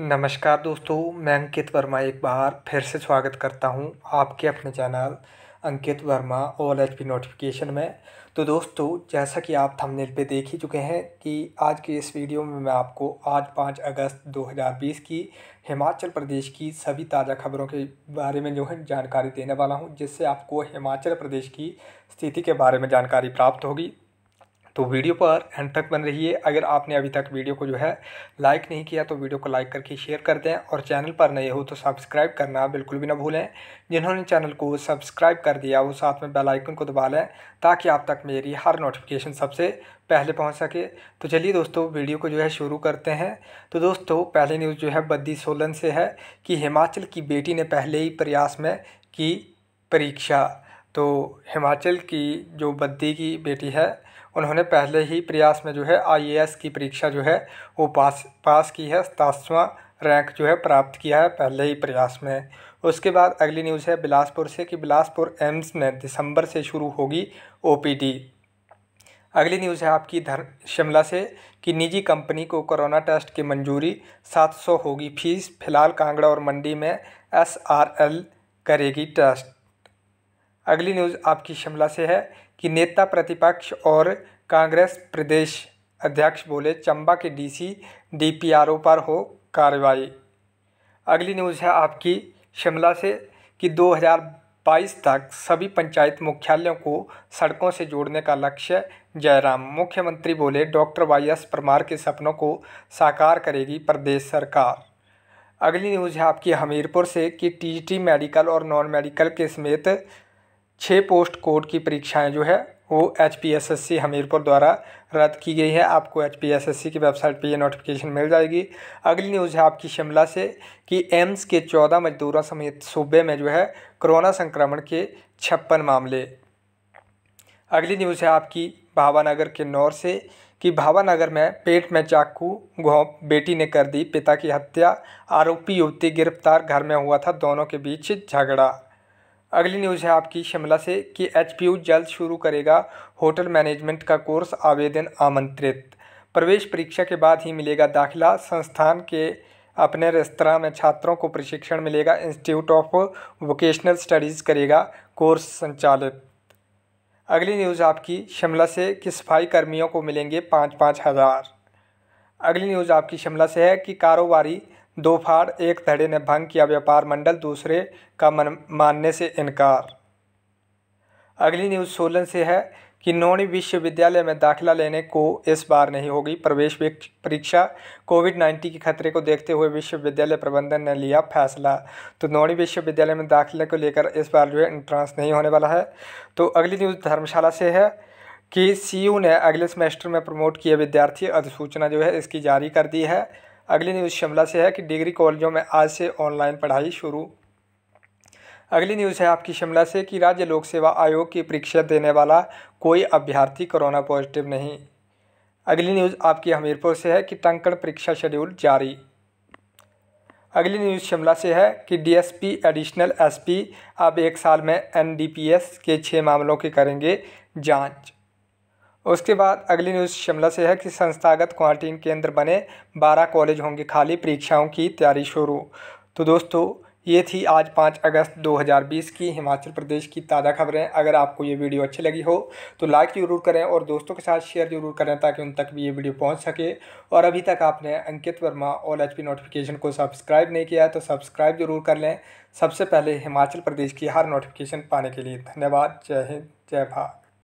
नमस्कार दोस्तों मैं अंकित वर्मा एक बार फिर से स्वागत करता हूं आपके अपने channel Ankit Verma all H P notification में तो दोस्तों जैसा कि आप थंबनेल पे देख ही चुके हैं कि आज के इस वीडियो में मैं आपको आज पाँच अगस्त 2020 की हिमाचल प्रदेश की सभी ताज़ा खबरों के बारे में जो है जानकारी देने वाला हूँ जिससे आपको हिमाचल प्रदेश की स्थिति के बारे में जानकारी प्राप्त होगी तो वीडियो पर एंड तक बन रहिए अगर आपने अभी तक वीडियो को जो है लाइक नहीं किया तो वीडियो को लाइक करके शेयर कर दें और चैनल पर नए हो तो सब्सक्राइब करना बिल्कुल भी ना भूलें जिन्होंने चैनल को सब्सक्राइब कर दिया वो साथ में बेल आइकन को दबा लें ताकि आप तक मेरी हर नोटिफिकेशन सबसे पहले पहुँच सके तो चलिए दोस्तों वीडियो को जो है शुरू करते हैं तो दोस्तों पहली न्यूज़ जो है बद्दी सोलन से है कि हिमाचल की बेटी ने पहले ही प्रयास में की परीक्षा तो हिमाचल की जो बद्दी की बेटी है उन्होंने पहले ही प्रयास में जो है आईएएस की परीक्षा जो है वो पास पास की है सतासवां रैंक जो है प्राप्त किया है पहले ही प्रयास में उसके बाद अगली न्यूज़ है बिलासपुर से कि बिलासपुर एम्स में दिसंबर से शुरू होगी ओपीडी अगली न्यूज़ है आपकी धर शिमला से कि निजी कंपनी को कोरोना टेस्ट की मंजूरी 700 होगी फीस फिलहाल कांगड़ा और मंडी में एस करेगी टेस्ट अगली न्यूज़ आपकी शिमला से है कि नेता प्रतिपक्ष और कांग्रेस प्रदेश अध्यक्ष बोले चंबा के डीसी डीपीआरओ पर हो कार्रवाई अगली न्यूज़ है आपकी शिमला से कि 2022 तक सभी पंचायत मुख्यालयों को सड़कों से जोड़ने का लक्ष्य जयराम मुख्यमंत्री बोले डॉक्टर वाई एस परमार के सपनों को साकार करेगी प्रदेश सरकार अगली न्यूज़ है आपकी हमीरपुर से कि टीजीटी मेडिकल और नॉन मेडिकल के समेत छः पोस्ट कोड की परीक्षाएं जो है वो H P S S C Hamirpur द्वारा रद्द की गई है आपको H P S S C की वेबसाइट पे ये नोटिफिकेशन मिल जाएगी अगली न्यूज़ है आपकी शिमला से कि एम्स के चौदह मजदूरों समेत सूबे में जो है कोरोना संक्रमण के छप्पन मामले अगली न्यूज़ है आपकी भावानगर किन्नौर से कि भावानगर में पेट में चाकू घोंप बेटी ने कर दी पिता की हत्या आरोपी युवती गिरफ्तार घर में हुआ था दोनों के बीच झगड़ा अगली न्यूज़ है आपकी शिमला से कि एच जल्द शुरू करेगा होटल मैनेजमेंट का कोर्स आवेदन आमंत्रित प्रवेश परीक्षा के बाद ही मिलेगा दाखिला संस्थान के अपने रेस्तरा में छात्रों को प्रशिक्षण मिलेगा इंस्टीट्यूट ऑफ वोकेशनल स्टडीज़ करेगा कोर्स संचालित अगली न्यूज़ आपकी शिमला से कि सफाई कर्मियों को मिलेंगे पाँच पाँच हज़ार अगली न्यूज़ आपकी शिमला से है कि कारोबारी दो फाड़ एक धड़े ने भंग किया व्यापार मंडल दूसरे का मन मानने से इनकार अगली न्यूज़ सोलन से है कि नौणी विश्वविद्यालय में दाखिला लेने को इस बार नहीं होगी प्रवेश परीक्षा कोविड नाइन्टीन के खतरे को देखते हुए विश्वविद्यालय प्रबंधन ने लिया फैसला तो नौणी विश्वविद्यालय में दाखिले को लेकर इस बार जो है एंट्रांस नहीं होने वाला है तो अगली न्यूज़ धर्मशाला से है कि सी ने अगले सेमेस्टर में प्रमोट किए विद्यार्थी अधिसूचना जो है इसकी जारी कर दी है अगली न्यूज़ शिमला से है कि डिग्री कॉलेजों में आज से ऑनलाइन पढ़ाई शुरू अगली न्यूज़ है आपकी शिमला से कि राज्य लोक सेवा आयोग की परीक्षा देने वाला कोई अभ्यर्थी कोरोना पॉजिटिव नहीं अगली न्यूज़ आपकी हमीरपुर से है कि टंकड़ परीक्षा शेड्यूल जारी अगली न्यूज़ शिमला से है कि डीएसपी एडिशनल एसपी अब एक साल में एनडीपीएस के छः मामलों की करेंगे जांच उसके बाद अगली न्यूज़ शिमला से है कि संस्थागत क्वारंटीन केंद्र बने बारह कॉलेज होंगे खाली परीक्षाओं की तैयारी शुरू तो दोस्तों ये थी आज पाँच अगस्त 2020 की हिमाचल प्रदेश की ताज़ा खबरें अगर आपको ये वीडियो अच्छी लगी हो तो लाइक जरूर करें और दोस्तों के साथ शेयर जरूर करें ताकि उन तक भी ये वीडियो पहुंच सके और अभी तक आपने Ankit Verma all H notification को सब्सक्राइब नहीं किया है तो सब्सक्राइब जरूर कर लें सबसे पहले हिमाचल प्रदेश की हर नोटिफिकेशन पाने के लिए धन्यवाद जय हिंद जय भारत